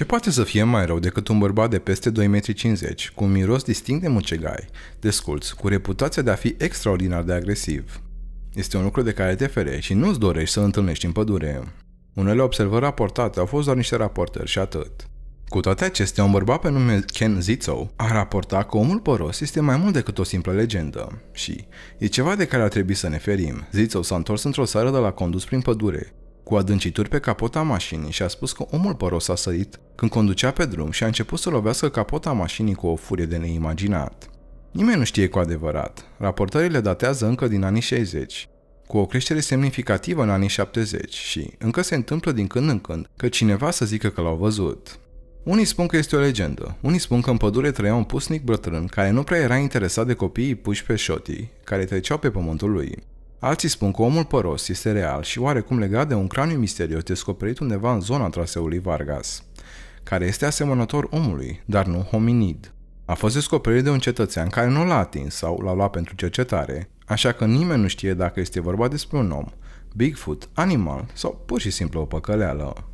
Ce poate să fie mai rău decât un bărbat de peste 2,50 m, cu un miros distinct de mucegai, desculț, cu reputația de a fi extraordinar de agresiv? Este un lucru de care te ferești și nu-ți dorești să întâlnești în pădure. Unele observări raportate au fost doar niște raportări și atât. Cu toate acestea, un bărbat pe nume Ken Zito a raportat că omul păros este mai mult decât o simplă legendă și e ceva de care ar trebui să ne ferim. Zito s-a întors într-o seară de la condus prin pădure cu adâncituri pe capota mașinii și a spus că omul păros a sărit când conducea pe drum și a început să lovească capota mașinii cu o furie de neimaginat. Nimeni nu știe cu adevărat. Raportările datează încă din anii 60, cu o creștere semnificativă în anii 70 și încă se întâmplă din când în când că cineva să zică că l-au văzut. Unii spun că este o legendă, unii spun că în pădure trăia un pusnic bătrân care nu prea era interesat de copiii puși pe șotii, care treceau pe pământul lui. Alții spun că omul păros este real și oarecum legat de un craniu misterios descoperit undeva în zona traseului Vargas, care este asemănător omului, dar nu hominid. A fost descoperit de un cetățean care nu l-a atins sau l-a luat pentru cercetare, așa că nimeni nu știe dacă este vorba despre un om, Bigfoot, animal sau pur și simplu o păcăleală.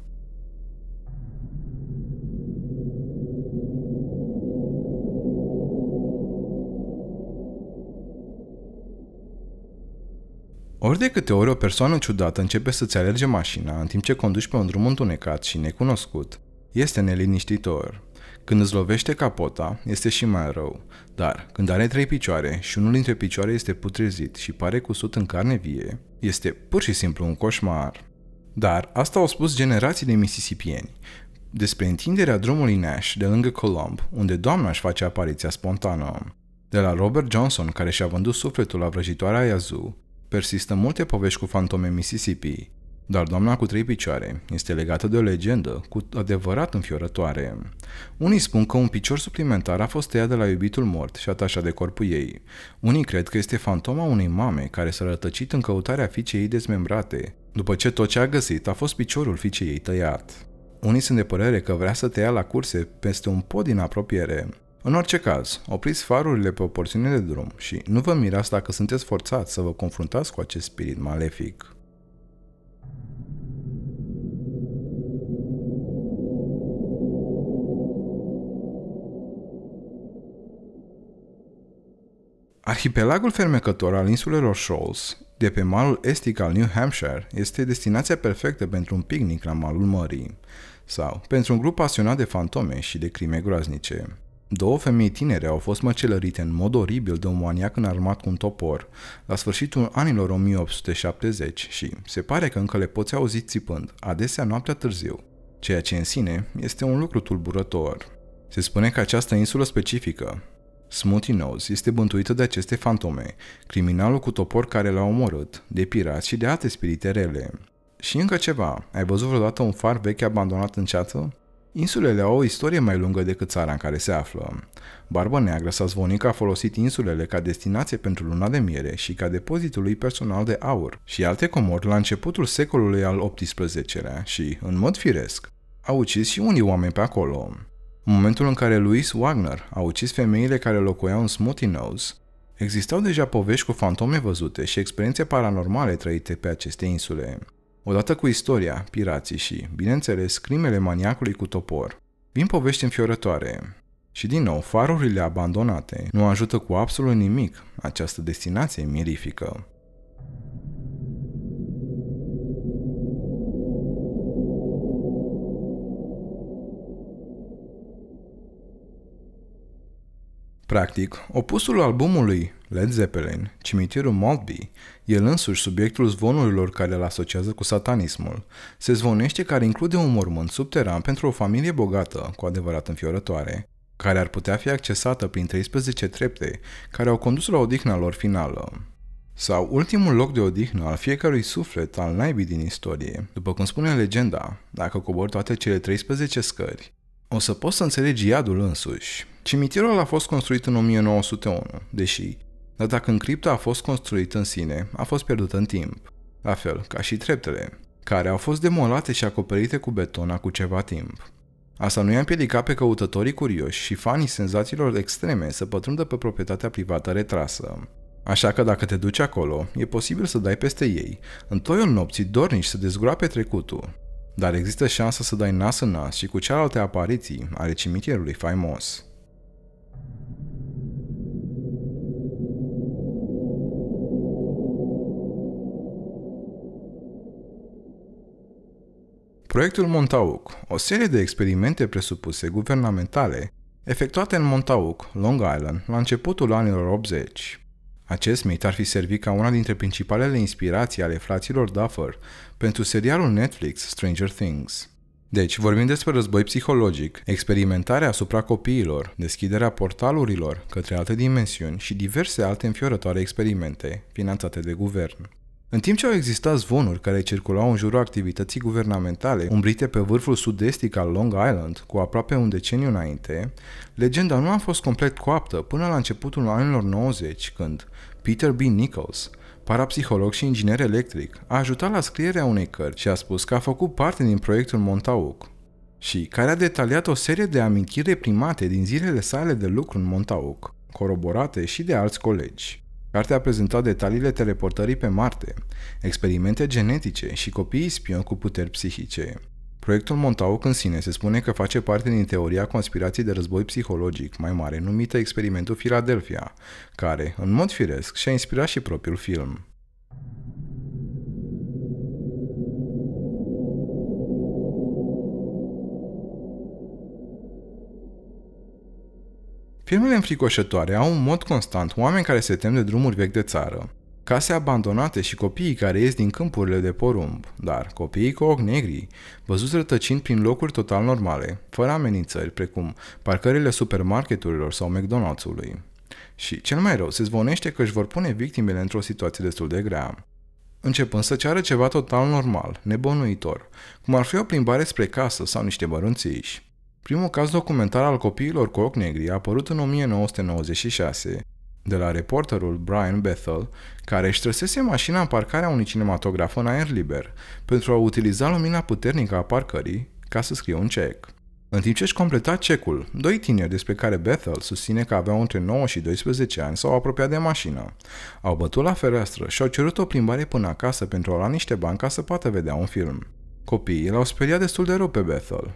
Ori de câte ori o persoană ciudată începe să-ți alerge mașina în timp ce conduci pe un drum întunecat și necunoscut, este neliniștitor. Când îți lovește capota, este și mai rău, dar când are trei picioare și unul dintre picioare este putrezit și pare cusut în carne vie, este pur și simplu un coșmar. Dar asta au spus generații de misisipieni. despre întinderea drumului Nash de lângă Colomb, unde doamna își face apariția spontană. De la Robert Johnson, care și-a vândut sufletul la vrăjitoarea Yazoo, Persistă multe povești cu fantome Mississippi, dar doamna cu trei picioare este legată de o legendă cu adevărat înfiorătoare. Unii spun că un picior suplimentar a fost tăiat de la iubitul mort și atașat de corpul ei. Unii cred că este fantoma unei mame care s-a rătăcit în căutarea fiicei ei dezmembrate, după ce tot ce a găsit a fost piciorul fiicei ei tăiat. Unii sunt de părere că vrea să te ia la curse peste un pod din apropiere, în orice caz, opriți farurile pe o porțiune de drum și nu vă mirați dacă sunteți forțați să vă confruntați cu acest spirit malefic. Arhipelagul fermecător al insulelor Shoals, de pe malul estic al New Hampshire, este destinația perfectă pentru un picnic la malul mării, sau pentru un grup pasionat de fantome și de crime groaznice. Două femei tinere au fost măcelărite în mod oribil de un maniac înarmat cu un topor la sfârșitul anilor 1870 și se pare că încă le poți auzi țipând, adesea noaptea târziu, ceea ce în sine este un lucru tulburător. Se spune că această insulă specifică, Smutty Nose, este bântuită de aceste fantome, criminalul cu topor care l-a omorât, de pirați și de alte spirite rele. Și încă ceva, ai văzut vreodată un far vechi abandonat în ceață? Insulele au o istorie mai lungă decât țara în care se află. Barba Neagră s-a zvonit că a folosit insulele ca destinație pentru luna de miere și ca depozitul lui personal de aur și alte comori la începutul secolului al XVIII-lea și, în mod firesc, a ucis și unii oameni pe acolo. În momentul în care Louis Wagner a ucis femeile care locuiau în Smoothie Nose, existau deja povești cu fantome văzute și experiențe paranormale trăite pe aceste insule. Odată cu istoria, pirații și, bineînțeles, crimele maniacului cu topor, vin povești înfiorătoare. Și din nou, farurile abandonate nu ajută cu absolut nimic această destinație mirifică. Practic, opusul albumului Led Zeppelin, cimitirul Maltby, el însuși subiectul zvonurilor care îl asociază cu satanismul, se zvonește că ar include un mormânt subteran pentru o familie bogată, cu adevărat înfiorătoare, care ar putea fi accesată prin 13 trepte care au condus la odihna lor finală. Sau ultimul loc de odihnă al fiecărui suflet al naibii din istorie, după cum spune legenda, dacă cobori toate cele 13 scări, o să poți să înțelegi iadul însuși. Cimitirul a fost construit în 1901, deși dar dacă încripta a fost construit în sine, a fost pierdut în timp. La fel ca și treptele, care au fost demolate și acoperite cu beton cu ceva timp. Asta nu i-a împiedicat pe căutătorii curioși și fanii senzațiilor extreme să pătrundă pe proprietatea privată retrasă. Așa că dacă te duci acolo, e posibil să dai peste ei, în toiul nopții dornici să dezgroape pe trecutul. Dar există șansa să dai nas în nas și cu cealaltă apariții ale cimitirului faimos. Proiectul Montauk, o serie de experimente presupuse guvernamentale efectuate în Montauk, Long Island, la începutul anilor 80. Acest mit ar fi servit ca una dintre principalele inspirații ale fraților Duffer pentru serialul Netflix Stranger Things. Deci, vorbim despre război psihologic, experimentarea asupra copiilor, deschiderea portalurilor către alte dimensiuni și diverse alte înfiorătoare experimente finanțate de guvern. În timp ce au existat zvonuri care circulau în jurul activității guvernamentale umbrite pe vârful sud-estic al Long Island cu aproape un deceniu înainte, legenda nu a fost complet coaptă până la începutul anilor 90, când Peter B. Nichols, parapsiholog și inginer electric, a ajutat la scrierea unei cărți și a spus că a făcut parte din proiectul Montauk și care a detaliat o serie de amintiri reprimate din zilele sale de lucru în Montauk, coroborate și de alți colegi. Cartea a prezentat detaliile teleportării pe Marte, experimente genetice și copiii spioni cu puteri psihice. Proiectul Montauk în sine se spune că face parte din teoria conspirației de război psihologic mai mare numită experimentul Philadelphia, care, în mod firesc, și-a inspirat și propriul film. Filmele înfricoșătoare au un mod constant oameni care se tem de drumuri vechi de țară, case abandonate și copiii care ies din câmpurile de porumb, dar copiii cu ochi negri, văzuți rătăcind prin locuri total normale, fără amenințări, precum parcările supermarketurilor sau McDonald's-ului. Și cel mai rău, se zvonește că își vor pune victimele într-o situație destul de grea. Începând să ceară ceva total normal, nebănuitor, cum ar fi o plimbare spre casă sau niște mărunțiși. Primul caz documentar al copiilor cu ochi negri a apărut în 1996, de la reporterul Brian Bethel, care își trăsese mașina în parcarea unui cinematograf în aer liber, pentru a utiliza lumina puternică a parcării ca să scrie un cec. În timp ce își completa cecul, doi tineri despre care Bethel susține că aveau între 9 și 12 ani s-au apropiat de mașină. Au bătut la fereastră și au cerut o plimbare până acasă pentru a lua niște bani ca să poată vedea un film. Copiii l-au speriat destul de rău pe Bethel,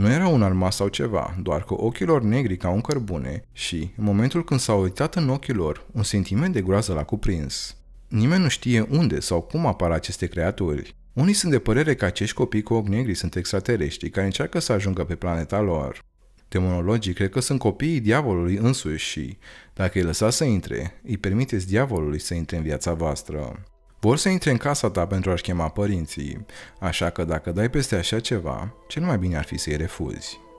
nu era un arma sau ceva, doar că ochii lor negri ca un cărbune și, în momentul când s-au uitat în ochii lor, un sentiment de groază l-a cuprins. Nimeni nu știe unde sau cum apar aceste creaturi. Unii sunt de părere că acești copii cu ochi negri sunt extraterestri care încearcă să ajungă pe planeta lor. Demonologii cred că sunt copiii diavolului însuși și, dacă îi lăsați să intre, îi permiteți diavolului să intre în viața voastră. Vor să intre în casa ta pentru a-și chema părinții, așa că dacă dai peste așa ceva, cel mai bine ar fi să-i refuzi.